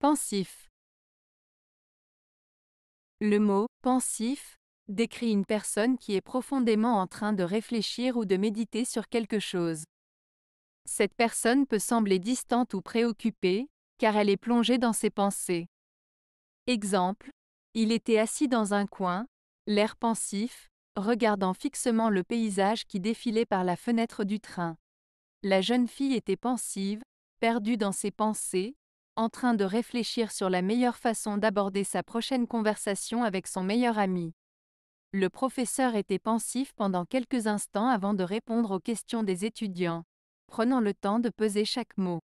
Pensif. Le mot pensif décrit une personne qui est profondément en train de réfléchir ou de méditer sur quelque chose. Cette personne peut sembler distante ou préoccupée, car elle est plongée dans ses pensées. Exemple, il était assis dans un coin, l'air pensif, regardant fixement le paysage qui défilait par la fenêtre du train. La jeune fille était pensive, perdue dans ses pensées, en train de réfléchir sur la meilleure façon d'aborder sa prochaine conversation avec son meilleur ami. Le professeur était pensif pendant quelques instants avant de répondre aux questions des étudiants, prenant le temps de peser chaque mot.